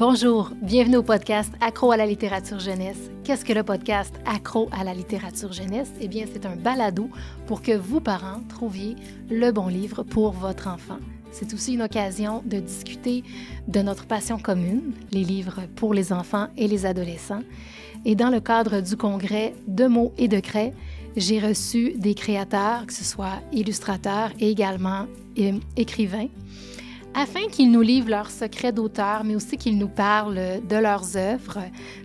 Bonjour, bienvenue au podcast Accro à la littérature jeunesse. Qu'est-ce que le podcast Accro à la littérature jeunesse Eh bien, c'est un balado pour que vous, parents, trouviez le bon livre pour votre enfant. C'est aussi une occasion de discuter de notre passion commune, les livres pour les enfants et les adolescents. Et dans le cadre du congrès De mots et de craies, j'ai reçu des créateurs, que ce soit illustrateurs et également euh, écrivains afin qu'ils nous livrent leurs secrets d'auteur, mais aussi qu'ils nous parlent de leurs œuvres,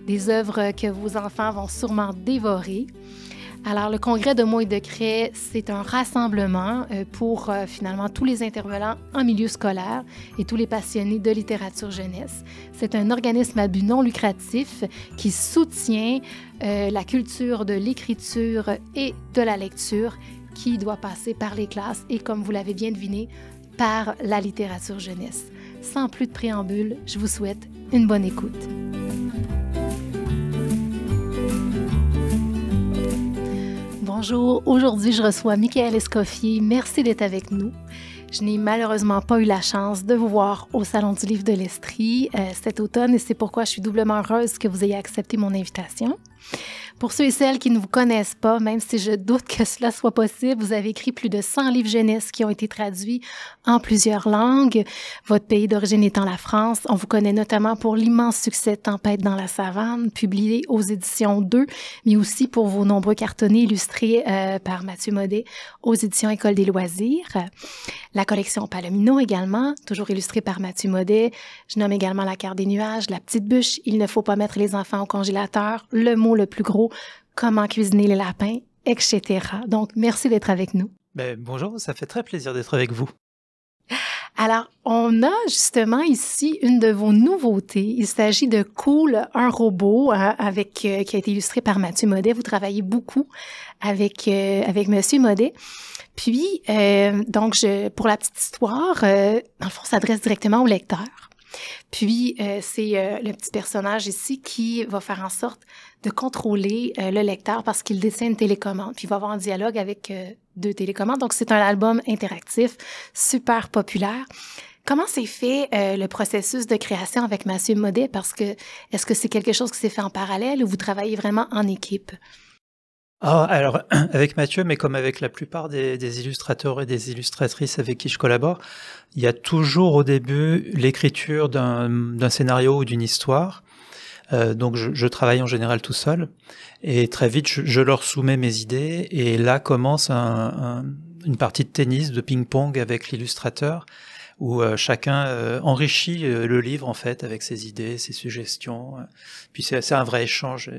des œuvres que vos enfants vont sûrement dévorer. Alors, le congrès de mots et de Cré, c'est un rassemblement euh, pour euh, finalement tous les intervenants en milieu scolaire et tous les passionnés de littérature jeunesse. C'est un organisme à but non lucratif qui soutient euh, la culture de l'écriture et de la lecture qui doit passer par les classes et, comme vous l'avez bien deviné, par la littérature jeunesse. Sans plus de préambule, je vous souhaite une bonne écoute. Bonjour, aujourd'hui je reçois Mickaël Escoffier. Merci d'être avec nous. Je n'ai malheureusement pas eu la chance de vous voir au Salon du Livre de l'Estrie euh, cet automne et c'est pourquoi je suis doublement heureuse que vous ayez accepté mon invitation. Pour ceux et celles qui ne vous connaissent pas, même si je doute que cela soit possible, vous avez écrit plus de 100 livres jeunesse qui ont été traduits en plusieurs langues. Votre pays d'origine étant la France, on vous connaît notamment pour l'immense succès Tempête dans la savane, publié aux éditions 2, mais aussi pour vos nombreux cartonnés illustrés euh, par Mathieu Modet aux éditions École des loisirs. La collection Palomino également, toujours illustrée par Mathieu Modet. Je nomme également la carte des nuages, la petite bûche, il ne faut pas mettre les enfants au congélateur, le mot le plus gros, comment cuisiner les lapins, etc. Donc, merci d'être avec nous. Ben, bonjour, ça fait très plaisir d'être avec vous. Alors, on a justement ici une de vos nouveautés. Il s'agit de Cool, un robot euh, avec euh, qui a été illustré par Mathieu Modet. Vous travaillez beaucoup avec euh, avec Monsieur Modet. Puis, donc, je, pour la petite histoire, dans le fond, s'adresse directement au lecteur. Puis, euh, c'est euh, le petit personnage ici qui va faire en sorte de contrôler euh, le lecteur parce qu'il dessine une télécommande. Puis, il va avoir un dialogue avec deux télécommandes. Donc, c'est un album interactif, super populaire. Comment s'est fait le processus de création avec Mathieu Modet? Parce que, est-ce que c'est quelque chose qui s'est fait en parallèle ou vous travaillez vraiment en équipe? Ah, alors, avec Mathieu, mais comme avec la plupart des, illustrateurs et des illustratrices avec qui je collabore, il y a toujours au début l'écriture d'un scénario ou d'une histoire. Euh, donc, je, travaille en général tout seul. Et très vite, je, leur soumets mes idées. Et là commence une partie de tennis, de ping-pong avec l'illustrateur où euh, chacun euh, enrichit le livre en fait avec ses idées, ses suggestions. Puis c'est un vrai échange.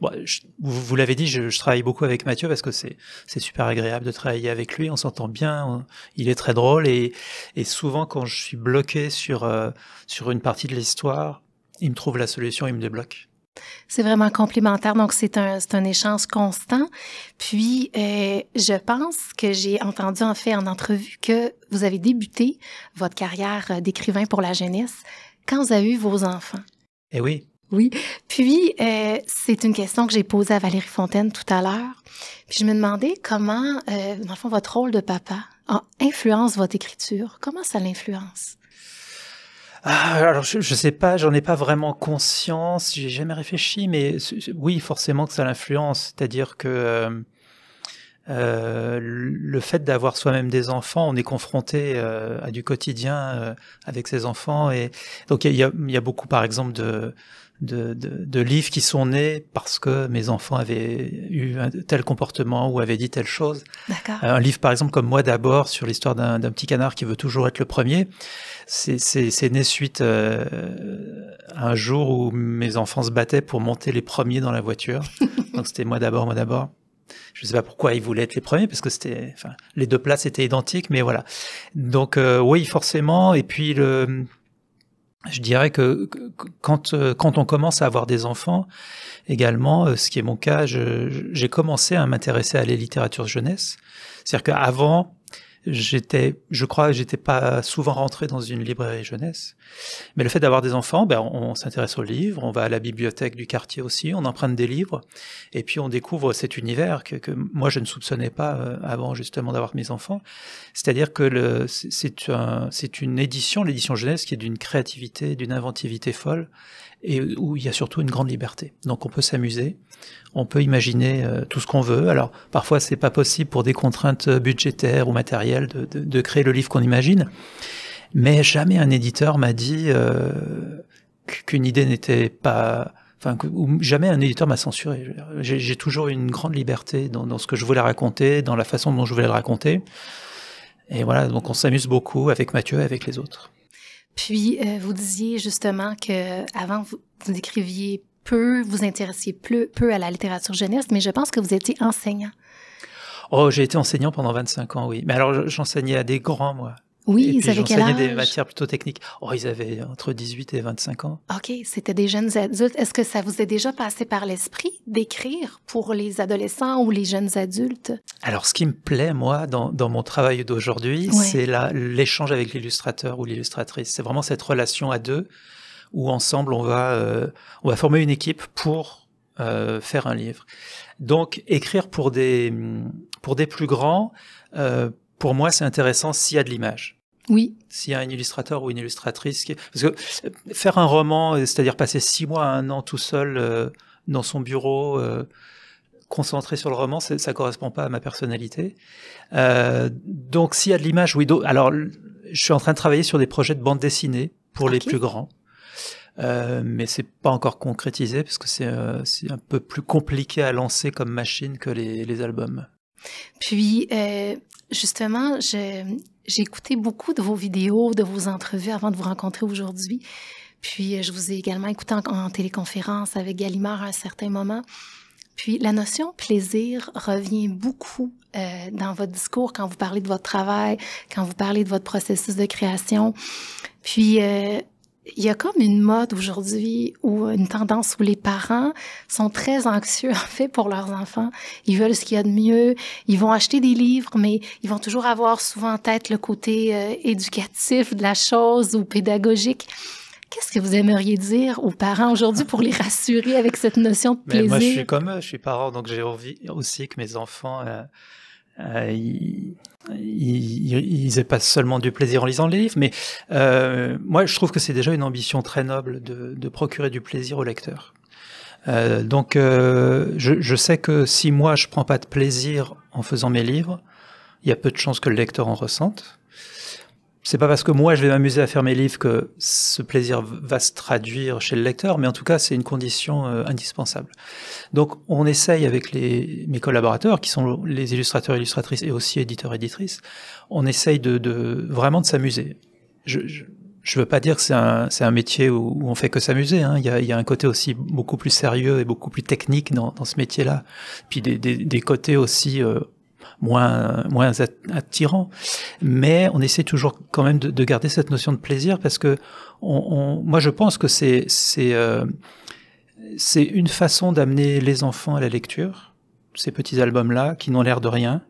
Bah, vous, vous l'avez dit, je, travaille beaucoup avec Mathieu parce que c'est super agréable de travailler avec lui. On s'entend bien, il est très drôle et, souvent quand je suis bloqué sur, euh, sur une partie de l'histoire, il me trouve la solution, il me débloque. C'est vraiment complémentaire, donc c'est un, un échange constant. Puis, euh, je pense que j'ai entendu en fait en entrevue que vous avez débuté votre carrière euh, d'écrivain pour la jeunesse quand vous avez eu vos enfants. Eh oui, oui. Puis, euh, c'est une question que j'ai posée à Valérie Fontaine tout à l'heure. Puis, je me demandais comment, euh, dans le fond, votre rôle de papa influence votre écriture. Comment ça l'influence? Ah, alors, je, ne sais pas, j'en ai pas vraiment conscience, j'ai jamais réfléchi, mais oui, forcément que ça l'influence. C'est-à-dire que euh, le fait d'avoir soi-même des enfants, on est confronté à du quotidien avec ses enfants. Et donc, il y y a, beaucoup, par exemple, de de, de, de, livres qui sont nés parce que mes enfants avaient eu un tel comportement ou avaient dit telle chose. Un livre, par exemple, comme moi d'abord, sur l'histoire d'un petit canard qui veut toujours être le premier, c'est né suite euh, à un jour où mes enfants se battaient pour monter les premiers dans la voiture. Donc c'était moi d'abord, moi d'abord. Je ne sais pas pourquoi ils voulaient être les premiers, parce que c'était, enfin, les deux places étaient identiques, mais voilà. Donc euh, oui, forcément. Et puis le, je dirais que quand, euh, quand on commence à avoir des enfants, également, euh, ce qui est mon cas, j'ai commencé à m'intéresser à les littérature jeunesse. C'est-à-dire qu'avant, j'étais, je crois, que j'étais pas souvent rentré dans une librairie jeunesse. Mais le fait d'avoir des enfants, ben, on, s'intéresse aux livres, on va à la bibliothèque du quartier aussi, on emprunte des livres, et puis on découvre cet univers que, que moi je ne soupçonnais pas euh, avant justement d'avoir mes enfants. C'est-à-dire que le, c'est, c'est une édition, l'édition jeunesse, qui est d'une créativité, d'une inventivité folle, et où il y a surtout une grande liberté. Donc on peut s'amuser, on peut imaginer euh, tout ce qu'on veut. Alors parfois c'est pas possible pour des contraintes euh, budgétaires ou matérielles de, créer le livre qu'on imagine. Mais jamais un éditeur m'a dit euh, qu'une idée n'était pas... Enfin, jamais un éditeur m'a censuré. J'ai toujours une grande liberté dans, ce que je voulais raconter, dans la façon dont je voulais le raconter. Et voilà, donc on s'amuse beaucoup avec Mathieu et avec les autres. Puis, euh, vous disiez justement que avant vous, écriviez peu, vous intéressiez peu à la littérature jeunesse, mais je pense que vous étiez enseignant. Oh, j'ai été enseignant pendant 25 ans, oui. Mais alors, j'enseignais à des grands, moi. Oui, ils avaient quel âge des matières plutôt techniques. Oh, ils avaient entre 18 et 25 ans. OK, c'était des jeunes adultes. Est-ce que ça vous est déjà passé par l'esprit d'écrire pour les adolescents ou les jeunes adultes? Alors, ce qui me plaît, moi, dans, mon travail d'aujourd'hui, c'est l'échange avec l'illustrateur ou l'illustratrice. C'est vraiment cette relation à deux où ensemble, on va, euh, on va former une équipe pour euh, faire un livre. Donc écrire pour des, pour des plus grands, euh, pour moi c'est intéressant s'il y a de l'image. Oui. S'il y a un illustrateur ou une illustratrice. Qui... Parce que euh, faire un roman, c'est-à-dire passer six mois à un an tout seul euh, dans son bureau, concentré sur le roman, ça correspond pas à ma personnalité. donc s'il y a de l'image, oui. Alors je suis en train de travailler sur des projets de bande dessinée pour les plus grands mais euh, mais c'est pas encore concrétisé parce que euh, c'est un peu plus compliqué à lancer comme machine que les, albums. Puis, euh, justement, j'ai écouté beaucoup de vos vidéos, de vos entrevues avant de vous rencontrer aujourd'hui. Puis, je vous ai également écouté en, en, téléconférence avec Gallimard à un certain moment. Puis, la notion plaisir revient beaucoup dans votre discours quand vous parlez de votre travail, quand vous parlez de votre processus de création. Puis, il y a comme une mode aujourd'hui ou une tendance où les parents sont très anxieux en fait pour leurs enfants. Ils veulent ce qu'il y a de mieux. Ils vont acheter des livres, mais ils vont toujours avoir souvent en tête le côté euh, éducatif de la chose ou pédagogique. Qu'est-ce que vous aimeriez dire aux parents aujourd'hui pour les rassurer avec cette notion de plaisir? moi, je suis comme eux, je suis parent, donc j'ai envie aussi que mes enfants euh, euh, ils, ils, ils, seulement du plaisir en lisant les livres, mais euh, moi je trouve que c'est déjà une ambition très noble de, procurer du plaisir au lecteur. Euh, donc euh, je, sais que si moi je prends pas de plaisir en faisant mes livres, il y a peu de chances que le lecteur en ressente c'est pas parce que moi je vais m'amuser à faire mes livres que ce plaisir va se traduire chez le lecteur, mais en tout cas c'est une condition euh, indispensable. Donc on essaye avec les, mes collaborateurs, qui sont les illustrateurs illustratrices et aussi éditeurs éditrices, on essaye de, vraiment de s'amuser. Je, je, veux pas dire que c'est un, métier où, on fait que s'amuser. Hein. Il, y a, un côté aussi beaucoup plus sérieux et beaucoup plus technique dans, ce métier-là, puis des, des, côtés aussi euh, moins, moins attirant. Mais on essaie toujours quand même de, garder cette notion de plaisir parce que on, moi je pense que c'est c'est euh, c'est une façon d'amener les enfants à la lecture, ces petits albums-là qui n'ont l'air de rien,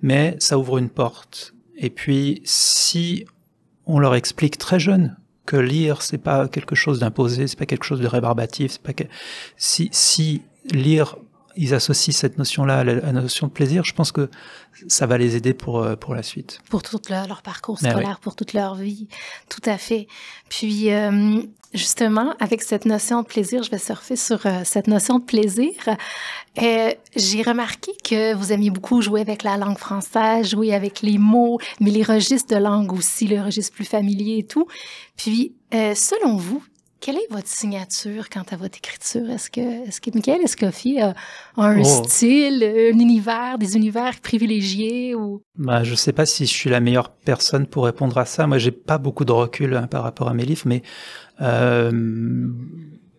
mais ça ouvre une porte. Et puis si on leur explique très jeune que lire c'est pas quelque chose d'imposé, c'est pas quelque chose de rébarbatif, c'est pas si si lire ils associent cette notion-là à la notion de plaisir, je pense que ça va les aider pour, euh, pour la suite. Pour tout leur, parcours ben scolaire, pour toute leur vie, tout à fait. Puis, euh, justement, avec cette notion de plaisir, je vais surfer sur euh, cette notion de plaisir. J'ai remarqué que vous aimiez beaucoup jouer avec la langue française, jouer avec les mots, mais les registres de langue aussi, le registre plus familier et tout. Puis, selon vous, quelle est votre signature quant à votre écriture? Est-ce que, est-ce que Michael Escoffi a, un oh. style, un univers, des univers privilégiés? Ou... Bah, je ne sais pas si je suis la meilleure personne pour répondre à ça. Moi, j'ai pas beaucoup de recul hein, par rapport à mes livres, mais euh,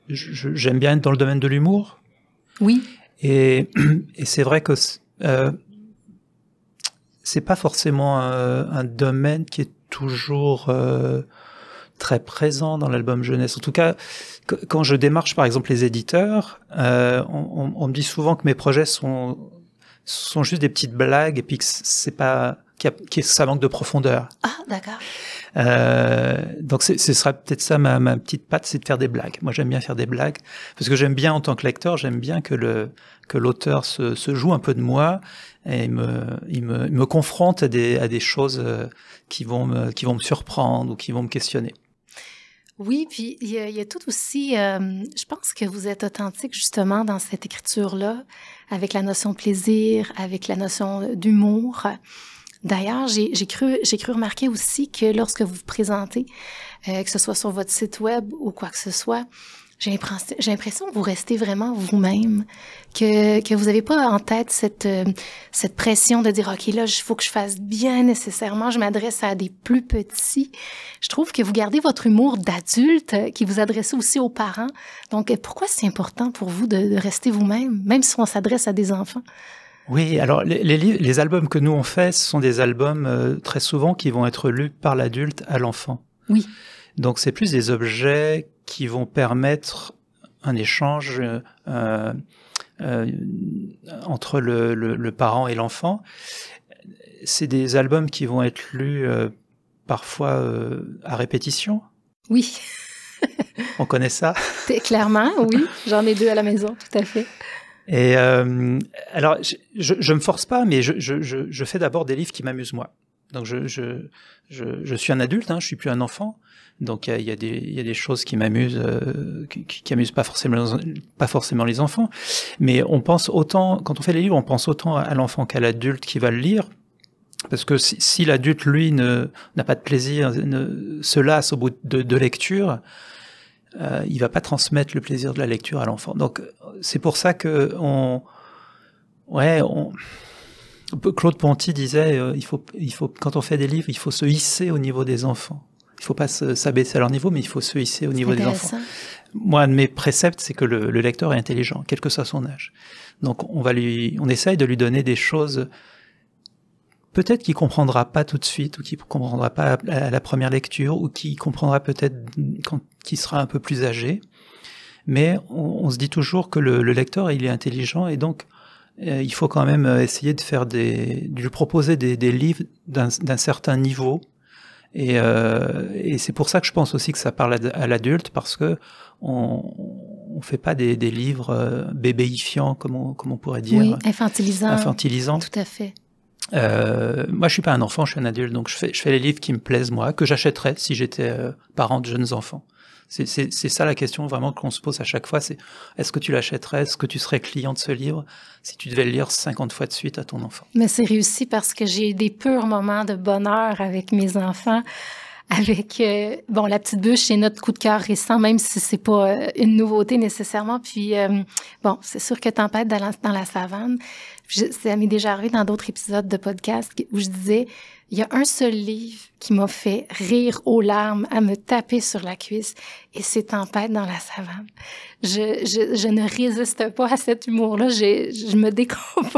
j'aime bien être dans le domaine de l'humour. Oui. Et, c'est vrai que euh, c'est pas forcément euh, un, domaine qui est toujours... Euh, très présent dans l'album jeunesse. En tout cas, quand je démarche par exemple les éditeurs, euh, on, on, on, me dit souvent que mes projets sont sont juste des petites blagues et puis que c'est pas ça manque de profondeur. Ah d'accord. Euh, donc ce sera peut-être ça ma, ma, petite patte, c'est de faire des blagues. Moi j'aime bien faire des blagues parce que j'aime bien en tant que lecteur, j'aime bien que le que l'auteur se, se, joue un peu de moi et me il me, il me confronte à des à des choses euh, qui vont me qui vont me surprendre ou qui vont me questionner. Oui, puis il y, a tout aussi, euh, je pense que vous êtes authentique justement dans cette écriture-là, avec la notion de plaisir, avec la notion d'humour. D'ailleurs, j'ai cru, cru remarquer aussi que lorsque vous vous présentez, euh, que ce soit sur votre site web ou quoi que ce soit, j'ai l'impression que vous restez vraiment vous-même, que, que vous n'avez pas en tête cette, euh, cette pression de dire, OK, là, il faut que je fasse bien nécessairement, je m'adresse à des plus petits. Je trouve que vous gardez votre humour d'adulte euh, qui vous adresse aussi aux parents. Donc, euh, pourquoi c'est important pour vous de, rester vous-même, même si on s'adresse à des enfants? Oui, alors les, les, albums que nous on fait, ce sont des albums très souvent qui vont être lus par l'adulte à l'enfant. Oui. Donc c'est plus des objets qui vont permettre un échange euh, euh, entre le, parent et l'enfant. C'est des albums qui vont être lus euh, parfois à répétition. Oui. On connaît ça. Clairement, oui. J'en ai deux à la maison, tout à fait. Et alors, je, ne me force pas, mais je, fais d'abord des livres qui m'amusent moi. Donc je, je, suis un adulte, hein, je suis plus un enfant, donc il y, a, y a des choses qui m'amusent, euh, qui, qui amusent pas forcément, pas forcément les enfants. Mais on pense autant, quand on fait les livres, on pense autant à l'enfant qu'à l'adulte qui va le lire. Parce que si, si l'adulte, lui, n'a pas de plaisir, ne, se lasse au bout de, de lecture, euh, il va pas transmettre le plaisir de la lecture à l'enfant. Donc c'est pour ça que on, ouais, on, Claude Ponty disait, euh, il faut, il faut, quand on fait des livres, il faut se hisser au niveau des enfants. Il ne faut pas s'abaisser à leur niveau, mais il faut se hisser au niveau des enfants. Moi, un de mes préceptes, c'est que le, lecteur est intelligent, quel que soit son âge. Donc, on va lui, on essaye de lui donner des choses peut-être qu'il comprendra pas tout de suite, ou qu'il comprendra pas à la première lecture, ou qu'il comprendra peut-être quand il sera un peu plus âgé. Mais on, se dit toujours que le, lecteur, il est intelligent, et donc euh, il faut quand même euh, essayer de faire des, lui proposer des, des livres d'un certain niveau et, euh, et c'est pour ça que je pense aussi que ça parle à l'adulte, parce que on, fait pas des, des livres euh, bébéifiants, comme on, comme on pourrait dire. Oui, infantilisants. Infantilisants. Tout à fait. Euh, moi, je suis pas un enfant, je suis un adulte, donc je fais, je fais les livres qui me plaisent moi, que j'achèterais si j'étais euh, parent de jeunes enfants. C'est ça la question vraiment qu'on se pose à chaque fois, c'est est-ce que tu l'achèterais, est-ce que tu serais client de ce livre si tu devais le lire 50 fois de suite à ton enfant? Mais c'est réussi parce que j'ai eu des purs moments de bonheur avec mes enfants avec euh, bon la petite bûche et notre coup de cœur récent, même si c'est pas euh, une nouveauté nécessairement. Puis euh, bon, c'est sûr que tempête dans la, savane. ça m'est déjà arrivé dans d'autres épisodes de podcast où je disais il y a un seul livre qui m'a fait rire aux larmes, à me taper sur la cuisse, et c'est Tempête dans la savane. Je, je, ne résiste pas à cet humour-là. Je, je me décompose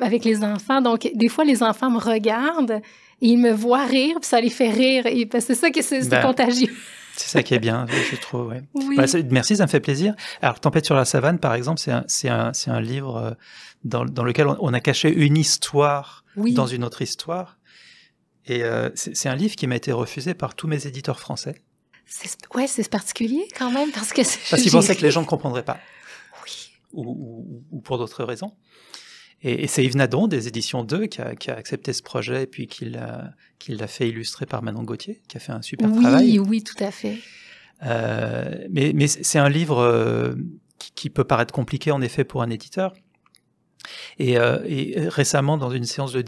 avec les enfants. Donc, des fois, les enfants me regardent ils me voient rire, puis ça les fait rire. Et c'est ça qui est, bah, contagieux. c'est ça qui est bien, je trouve. Bah, merci, ça me fait plaisir. Alors, Tempête sur la savane, par exemple, c'est un, livre euh, dans, lequel on, a caché une histoire dans une autre histoire. Et euh, c'est un livre qui m'a été refusé par tous mes éditeurs français. Ouais, c'est particulier quand même parce que parce qu'ils pensaient que les gens ne comprendraient pas. Oui. ou pour d'autres raisons. Et, c'est Yves Nadon des éditions 2 qui a, accepté ce projet et puis qui euh, l'a, fait illustrer par Manon Gauthier, qui a fait un super travail. Oui, oui, tout à fait. Euh, mais, c'est un livre euh, qui, peut paraître compliqué en effet pour un éditeur. Et, récemment, dans une séance de,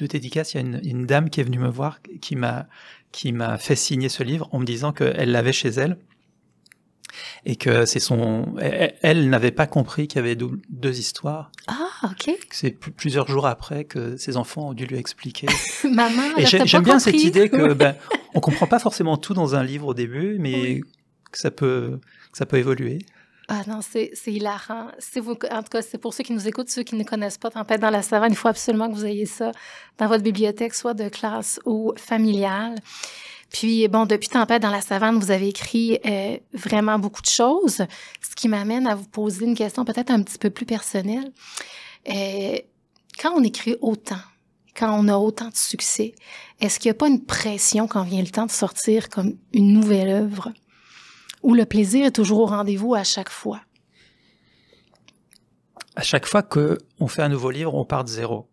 dédicace, il y a une, une, dame qui est venue me voir, qui m'a fait signer ce livre en me disant qu'elle l'avait chez elle et que c'est son, elle, n'avait pas compris qu'il y avait deux, histoires. Ah, ok. C'est plusieurs jours après que ses enfants ont dû lui expliquer. Maman, et j'aime bien cette idée que ben, on comprend pas forcément tout dans un livre au début, mais que ça peut, ça peut évoluer. Ah non, c'est hilarant. vous, en tout cas, c'est pour ceux qui nous écoutent, ceux qui ne connaissent pas Tempête dans la savane, il faut absolument que vous ayez ça dans votre bibliothèque, soit de classe ou familiale. Puis, bon, depuis Tempête dans la savane, vous avez écrit euh, vraiment beaucoup de choses, ce qui m'amène à vous poser une question peut-être un petit peu plus personnelle. Euh, quand on écrit autant, quand on a autant de succès, est-ce qu'il n'y a pas une pression quand vient le temps de sortir comme une nouvelle œuvre, où le plaisir est toujours au rendez-vous à chaque fois? À chaque fois qu'on fait un nouveau livre, on part de zéro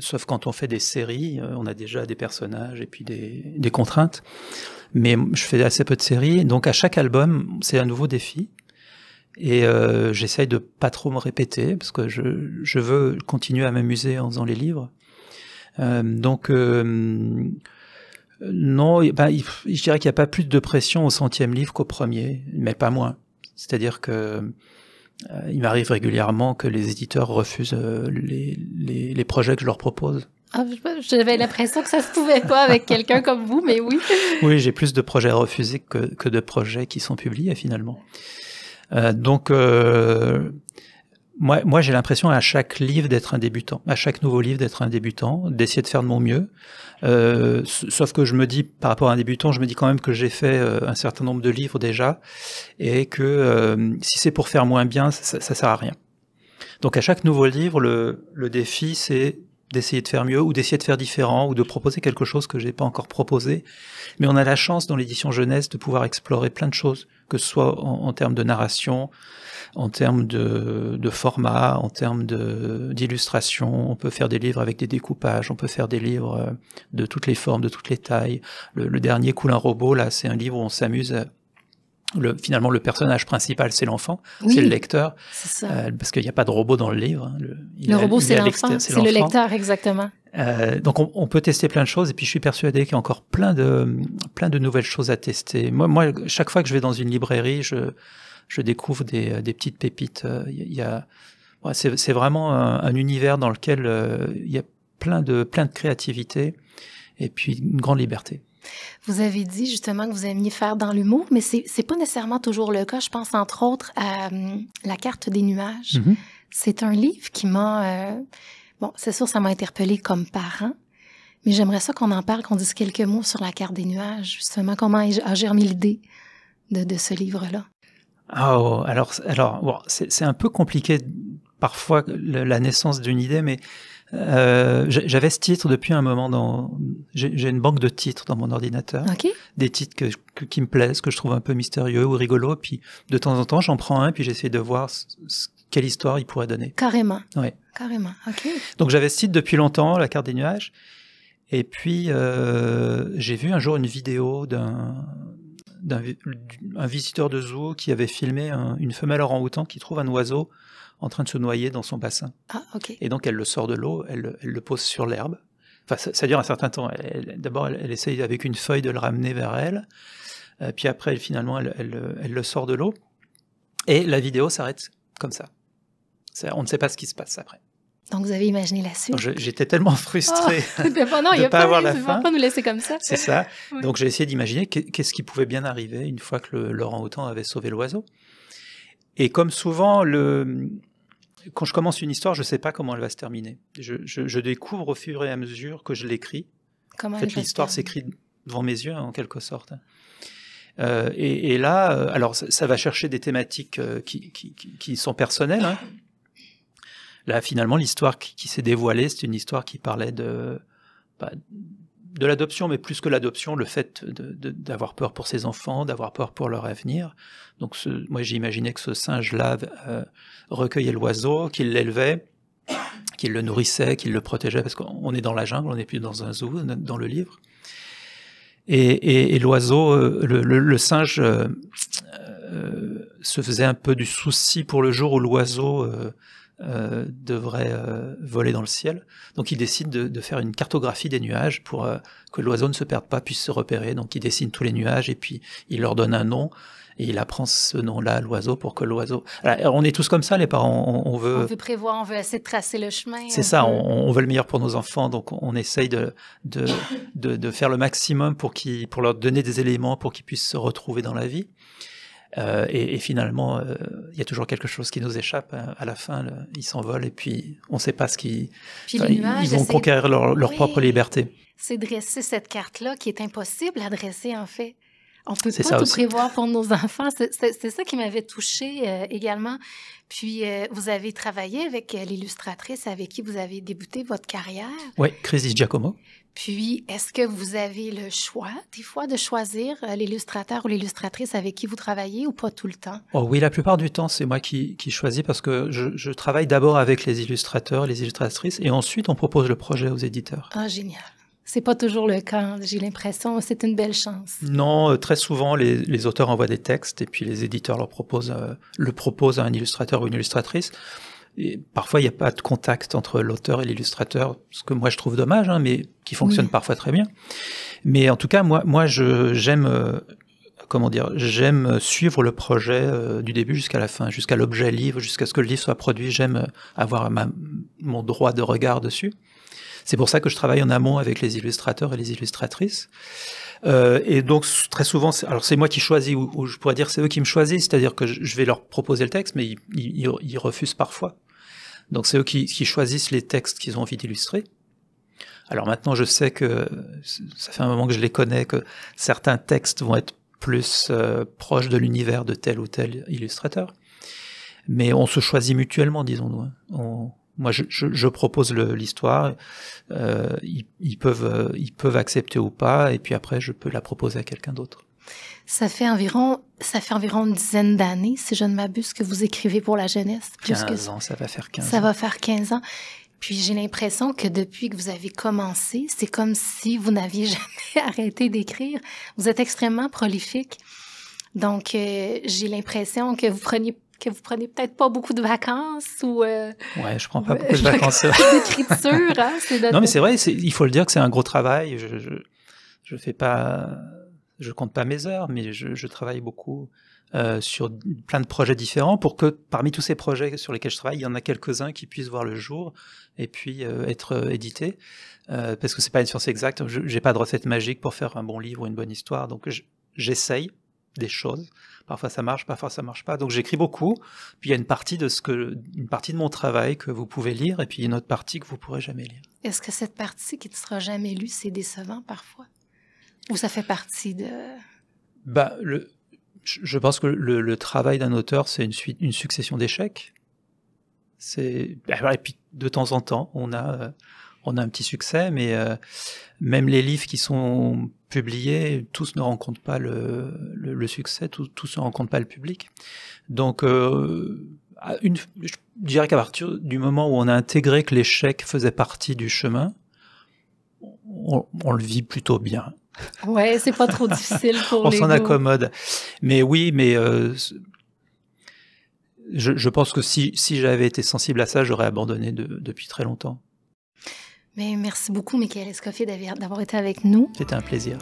sauf quand on fait des séries, euh, on a déjà des personnages et puis des, contraintes. Mais je fais assez peu de séries, donc à chaque album, c'est un nouveau défi. Et euh, j'essaye de pas trop me répéter parce que je, veux continuer à m'amuser en faisant les livres. Euh, donc euh, non, je dirais qu'il n'y a pas plus de pression au centième livre qu'au premier, mais pas moins. C'est-à-dire que euh, il m'arrive régulièrement que les éditeurs refusent euh, les, les, les projets que je leur propose. Ah, J'avais l'impression que ça se pouvait pas avec quelqu'un comme vous, mais oui. Oui, j'ai plus de projets refusés que, que, de projets qui sont publiés finalement. Euh, donc, euh, moi, moi j'ai l'impression à chaque livre d'être un débutant, à chaque nouveau livre d'être un débutant, d'essayer de faire de mon mieux. Euh, sauf que je me dis, par rapport à un débutant, je me dis quand même que j'ai fait euh, un certain nombre de livres déjà, et que euh, si c'est pour faire moins bien, ça, ça, sert à rien. Donc à chaque nouveau livre, le, le défi, c'est d'essayer de faire mieux ou d'essayer de faire différent ou de proposer quelque chose que j'ai pas encore proposé. Mais on a la chance dans l'édition jeunesse de pouvoir explorer plein de choses, que ce soit en, termes de narration, en termes de, format, en termes d'illustration. On peut faire des livres avec des découpages, on peut faire des livres euh, de toutes les formes, de toutes les tailles. Le, dernier Coulin Robot, là, c'est un livre où on s'amuse le, finalement, le personnage principal, c'est l'enfant, c'est le lecteur, euh, parce qu'il n'y a pas de robot dans le livre. Hein, le, robot, c'est l'enfant, c'est le lecteur, exactement. Euh, donc, on, peut tester plein de choses, et puis je suis persuadé qu'il y a encore plein de, plein de nouvelles choses à tester. Moi, moi, chaque fois que je vais dans une librairie, je, je découvre des, euh, des petites pépites. Il euh, y a, c'est vraiment un, univers dans lequel il y a plein de, plein de créativité et puis une grande liberté. Vous avez dit justement que vous aimiez faire dans l'humour, mais c'est n'est pas nécessairement toujours le cas. Je pense entre autres à euh, La carte des nuages. Mm-hmm. C'est un livre qui m'a... Euh, bon, c'est sûr, ça m'a interpellé comme parent, mais j'aimerais ça qu'on en parle, qu'on dise quelques mots sur La carte des nuages, justement, comment a germé l'idée de, ce livre-là. Ah, oh, alors, alors c'est un peu compliqué parfois la naissance d'une idée, mais euh, j'avais ce titre depuis un moment dans. J'ai une banque de titres dans mon ordinateur. Des titres qui me plaisent, que je trouve un peu mystérieux ou rigolos. Puis de temps en temps, j'en prends un, puis j'essaie de voir quelle histoire il pourrait donner. Carrément. Oui. Carrément. Ok. Donc j'avais ce titre depuis longtemps, la carte des nuages. Et puis euh, j'ai vu un jour une vidéo d'un visiteur de zoo qui avait filmé une femelle orang-outan qui trouve un oiseau en train de se noyer dans son bassin. Ah, ok. Et donc elle le sort de l'eau, elle, le pose sur l'herbe. Enfin, ça, dure un certain temps. D'abord, elle, essaye avec une feuille de le ramener vers elle. Euh, puis après, finalement, elle, le sort de l'eau. Et la vidéo s'arrête comme ça. On ne sait pas ce qui se passe après. Donc vous avez imaginé la suite. J'étais tellement oh, frustré de ne pas, pas, avoir la fin. nous laisser comme ça. C'est ça. Donc j'ai essayé d'imaginer qu'est-ce qui pouvait bien arriver une fois que Laurent Autant avait sauvé l'oiseau. Et comme souvent, le, quand je commence une histoire, je ne sais pas comment elle va se terminer. Je, découvre au fur et à mesure que je l'écris. en fait, l'histoire s'écrit devant mes yeux, hein, en quelque sorte. Euh, et, là, euh, alors ça, va chercher des thématiques euh, qui, sont personnelles. Hein. Là, finalement, l'histoire qui, s'est dévoilée, c'est une histoire qui parlait de, bah, de l'adoption, mais plus que l'adoption, le fait d'avoir peur pour ses enfants, d'avoir peur pour leur avenir. Donc moi j'imaginais que ce singe-là euh, recueillait l'oiseau, qu'il l'élevait, qu'il le nourrissait, qu'il le protégeait, parce qu'on est dans la jungle, on n'est plus dans un zoo, dans le livre. Et, l'oiseau, euh, le, singe euh, se faisait un peu du souci pour le jour où l'oiseau euh, devrait euh, voler dans le ciel. Donc il décide de, faire une cartographie des nuages pour euh, que l'oiseau ne se perde pas, puisse se repérer. Donc il dessine tous les nuages et puis il leur donne un nom et il apprend ce nom-là à l'oiseau pour que l'oiseau. alors On est tous comme ça, les parents. On, veut. On veut prévoir, on veut essayer tracer le chemin. C'est ça, on, veut le meilleur pour nos enfants, donc on essaye de, de, de, faire le maximum pour, pour leur donner des éléments pour qu'ils puissent se retrouver dans la vie. Euh, et, finalement, euh, il y a toujours quelque chose qui nous échappe. Euh, à la fin, ils s'envolent et puis on ne sait pas ce qu'ils. ils vont conquérir leur, propre liberté. C'est dresser cette carte-là qui est impossible à dresser, en fait on peut pas tout prévoir pour nos enfants. C'est ça qui m'avait touchée euh, également. Puis, euh, vous avez travaillé avec euh, l'illustratrice avec qui vous avez débuté votre carrière. Oui, Crisis Giacomo. Puis, est-ce que vous avez le choix, des fois, de choisir l'illustrateur ou l'illustratrice avec qui vous travaillez ou pas tout le temps? Oh oui, la plupart du temps, c'est moi qui, choisis parce que je, travaille d'abord avec les illustrateurs les illustratrices et ensuite on propose le projet aux éditeurs. Ah, génial. C'est pas toujours le cas, j'ai l'impression. C'est une belle chance. Non, euh, très souvent, les, auteurs envoient des textes et puis les éditeurs leur proposent, euh, le proposent à un illustrateur ou une illustratrice. Et parfois, il n'y a pas de contact entre l'auteur et l'illustrateur, ce que moi je trouve dommage, hein, mais qui fonctionne parfois très bien. Mais en tout cas, moi, moi j'aime, euh, comment dire, j'aime suivre le projet du début jusqu'à la fin, jusqu'à l'objet livre, jusqu'à ce que le livre soit produit. J'aime avoir mon droit de regard dessus. C'est pour ça que je travaille en amont avec les illustrateurs et les illustratrices. Euh, et donc très souvent, alors c'est moi qui choisis, ou, je pourrais dire c'est eux qui me choisissent, c'est-à-dire que je vais leur proposer le texte, mais ils, refusent parfois. Donc c'est eux qui, choisissent les textes qu'ils ont envie d'illustrer. Alors maintenant, je sais que ça fait un moment que je les connais, que certains textes vont être plus euh, proches de l'univers de tel ou tel illustrateur. Mais on se choisit mutuellement, disons-nous. Hein. Moi, je, propose l'histoire. Euh, ils, peuvent, euh, ils peuvent accepter ou pas, et puis après, je peux la proposer à quelqu'un d'autre. Ça fait environ, ça fait environ une dizaine d'années, si je ne m'abuse, que vous écrivez pour la jeunesse. 15 ans, ça va faire 15 Ça va faire 15 ans. Puis j'ai l'impression que depuis que vous avez commencé, c'est comme si vous n'aviez jamais arrêté d'écrire. Vous êtes extrêmement prolifique. Donc, euh, j'ai l'impression que vous preniez que vous prenez peut-être pas beaucoup de vacances ou. Euh, ouais, je prends pas euh, beaucoup de vacances. D'écriture, hein, écriture. Non, mais c'est vrai, il faut le dire que c'est un gros travail. Je, je, je, fais pas, je compte pas mes heures, mais je, je travaille beaucoup euh, sur plein de projets différents pour que parmi tous ces projets sur lesquels je travaille, il y en a quelques-uns qui puissent voir le jour et puis être édités. parce que c'est pas une science exacte. J'ai pas de recette magique pour faire un bon livre ou une bonne histoire, donc j'essaye des choses. Parfois ça marche, parfois ça marche pas. Donc j'écris beaucoup. Puis il y a une partie de ce que, une partie de mon travail que vous pouvez lire, et puis il y a une autre partie que vous pourrez jamais lire. Est-ce que cette partie qui ne sera jamais lue, c'est décevant parfois, ou ça fait partie de Bah je pense que le, travail d'un auteur, c'est une suite, une succession d'échecs. C'est bah, et puis de temps en temps, on a euh, on a un petit succès, mais euh, même les livres qui sont publiés, tous ne rencontrent pas le, succès, tous, ne rencontrent pas le public. Donc, euh, une, je dirais qu'à partir du moment où on a intégré que l'échec faisait partie du chemin, on, le vit plutôt bien. Ouais, c'est pas trop difficile pour On s'en accommode. Mais oui, mais euh, je, pense que si, j'avais été sensible à ça, j'aurais abandonné depuis très longtemps merci beaucoup, Michael Escoffier, d'avoir été avec nous. C'était un plaisir.